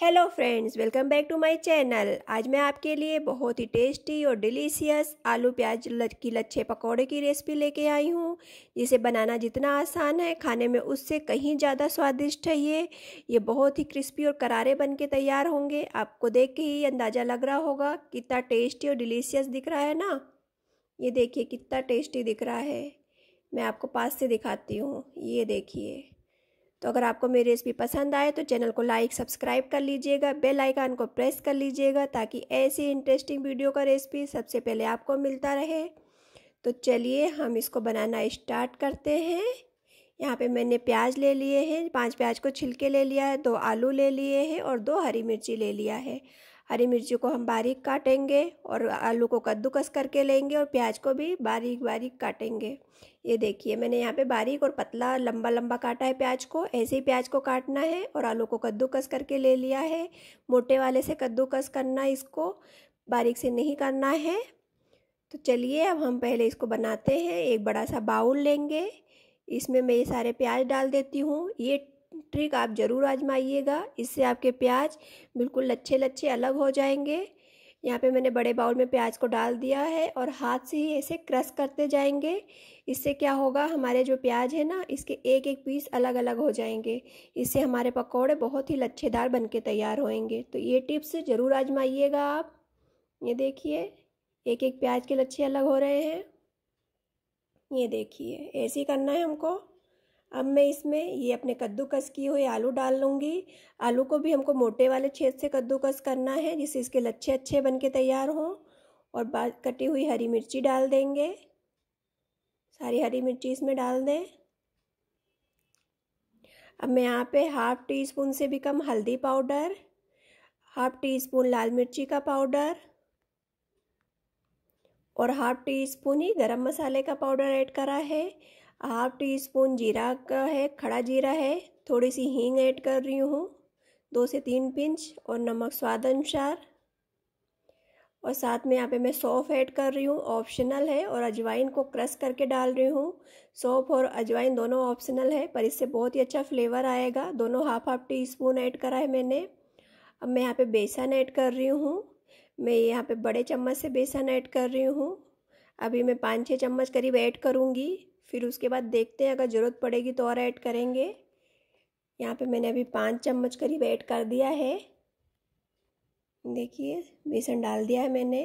hello friends welcome back to my channel आज मैं आपके लिए बहुत ही टेस्टी और डिलीशियस आलू प्याज की लच्छे पकौड़े की रेसिपी लेके आई हूँ जिसे बनाना जितना आसान है खाने में उससे कहीं ज़्यादा स्वादिष्ट है ये ये बहुत ही क्रिस्पी और करारे बन के तैयार होंगे आपको देख के ही अंदाज़ा लग रहा होगा कितना टेस्टी और डिलीशियस दिख रहा है ना ये देखिए कितना टेस्टी दिख रहा है मैं आपको पास से दिखाती हूँ ये देखिए तो अगर आपको मेरी रेसिपी पसंद आए तो चैनल को लाइक सब्सक्राइब कर लीजिएगा बेल आइकन को प्रेस कर लीजिएगा ताकि ऐसी इंटरेस्टिंग वीडियो का रेसिपी सबसे पहले आपको मिलता रहे तो चलिए हम इसको बनाना स्टार्ट करते हैं यहाँ पे मैंने प्याज ले लिए हैं पांच प्याज को छिलके ले लिया है दो आलू ले लिए हैं और दो हरी मिर्ची ले लिया है हरी मिर्ची को हम बारीक काटेंगे और आलू को कद्दूकस करके लेंगे और प्याज को भी बारीक बारीक काटेंगे ये देखिए मैंने यहाँ पे बारीक और पतला लंबा लंबा काटा है प्याज को ऐसे ही प्याज को काटना है और आलू को कद्दूकस करके ले लिया है मोटे वाले से कद्दूकस करना है इसको बारीक से नहीं करना है तो चलिए अब हम पहले इसको बनाते हैं एक बड़ा सा बाउल लेंगे इसमें मैं ये सारे प्याज डाल देती हूँ ये ट्रिक आप ज़रूर आजमाइएगा इससे आपके प्याज बिल्कुल लच्छे लच्छे अलग हो जाएंगे यहाँ पे मैंने बड़े बाउल में प्याज को डाल दिया है और हाथ से ही ऐसे क्रश करते जाएंगे इससे क्या होगा हमारे जो प्याज है ना इसके एक एक पीस अलग अलग हो जाएंगे इससे हमारे पकौड़े बहुत ही लच्छेदार बन के तैयार होएंगे तो ये टिप्स ज़रूर आजमाइएगा आप ये देखिए एक एक प्याज के लच्छे अलग हो रहे हैं ये देखिए ऐसे ही करना है हमको अब मैं इसमें ये अपने कद्दूकस किए हुए आलू डाल लूँगी आलू को भी हमको मोटे वाले छेद से कद्दूकस करना है जिससे इसके लच्छे अच्छे बन के तैयार हों और बाद कटी हुई हरी मिर्ची डाल देंगे सारी हरी मिर्ची इसमें डाल दें अब मैं यहाँ पे हाफ टी स्पून से भी कम हल्दी पाउडर हाफ टी स्पून लाल मिर्ची का पाउडर और हाफ टी स्पून ही गरम मसाले का पाउडर ऐड करा है हाफ टी स्पून जीरा का है खड़ा जीरा है थोड़ी सी हींग ऐड कर रही हूँ दो से तीन पिंच और नमक स्वाद अनुसार और साथ में यहाँ पे मैं सौंफ ऐड कर रही हूँ ऑप्शनल है और अजवाइन को क्रश करके डाल रही हूँ सौंफ और अजवाइन दोनों ऑप्शनल है पर इससे बहुत ही अच्छा फ्लेवर आएगा दोनों half half teaspoon add करा है मैंने अब मैं यहाँ पे बेसन ऐड कर रही हूँ मैं यहाँ पे बड़े चम्मच से बेसन ऐड कर रही हूँ अभी मैं पाँच छः चम्मच करीब ऐड करूँगी फिर उसके बाद देखते हैं अगर ज़रूरत पड़ेगी तो और ऐड करेंगे यहाँ पे मैंने अभी पाँच चम्मच करीब ऐड कर दिया है देखिए बेसन डाल दिया है मैंने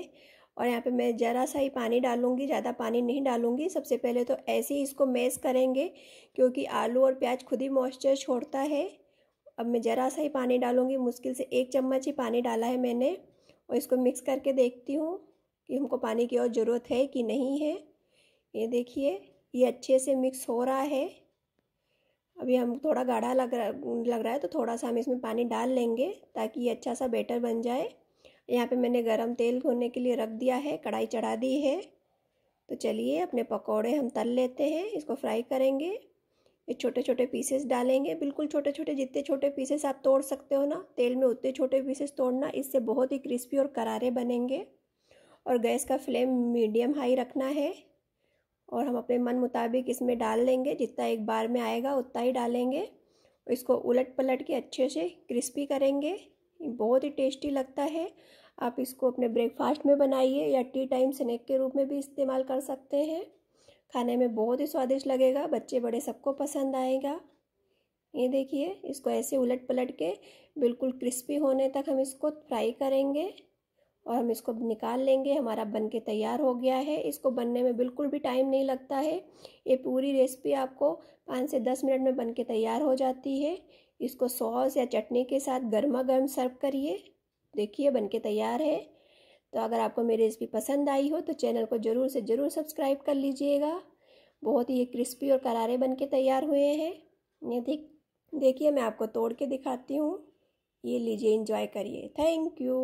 और यहाँ पे मैं ज़रा सा ही पानी डालूंगी ज़्यादा पानी नहीं डालूँगी सबसे पहले तो ऐसे ही इसको मैस करेंगे क्योंकि आलू और प्याज खुद ही मॉइस्चर छोड़ता है अब मैं ज़रा सा ही पानी डालूँगी मुश्किल से एक चम्मच ही पानी डाला है मैंने और इसको मिक्स करके देखती हूँ कि हमको पानी की और ज़रूरत है कि नहीं है ये देखिए ये अच्छे से मिक्स हो रहा है अभी हम थोड़ा गाढ़ा लग रहा लग रहा है तो थोड़ा सा हम इसमें पानी डाल लेंगे ताकि ये अच्छा सा बेटर बन जाए यहाँ पे मैंने गरम तेल होने के लिए रख दिया है कढ़ाई चढ़ा दी है तो चलिए अपने पकौड़े हम तल लेते हैं इसको फ्राई करेंगे ये छोटे छोटे पीसेस डालेंगे बिल्कुल छोटे छोटे जितने छोटे पीसेस आप तोड़ सकते हो ना तेल में उतने छोटे पीसेस तोड़ना इससे बहुत ही क्रिस्पी और करारे बनेंगे और गैस का फ्लेम मीडियम हाई रखना है और हम अपने मन मुताबिक इसमें डाल लेंगे जितना एक बार में आएगा उतना ही डालेंगे इसको उलट पलट के अच्छे से क्रिस्पी करेंगे बहुत ही टेस्टी लगता है आप इसको अपने ब्रेकफास्ट में बनाइए या टी टाइम स्नैक के रूप में भी इस्तेमाल कर सकते हैं खाने में बहुत ही स्वादिष्ट लगेगा बच्चे बड़े सबको पसंद आएगा ये देखिए इसको ऐसे उलट पलट के बिल्कुल क्रिस्पी होने तक हम इसको फ्राई करेंगे और हम इसको निकाल लेंगे हमारा बन के तैयार हो गया है इसको बनने में बिल्कुल भी टाइम नहीं लगता है ये पूरी रेसिपी आपको पाँच से दस मिनट में बन के तैयार हो जाती है इसको सॉस या चटनी के साथ गर्मा गर्म सर्व करिए देखिए बन के तैयार है तो अगर आपको मेरी रेसिपी पसंद आई हो तो चैनल को ज़रूर से ज़रूर सब्सक्राइब कर लीजिएगा बहुत ही क्रिस्पी और करारे बन के तैयार हुए हैं ये देख देखिए मैं आपको तोड़ के दिखाती हूँ ये लीजिए इंजॉय करिए थैंक यू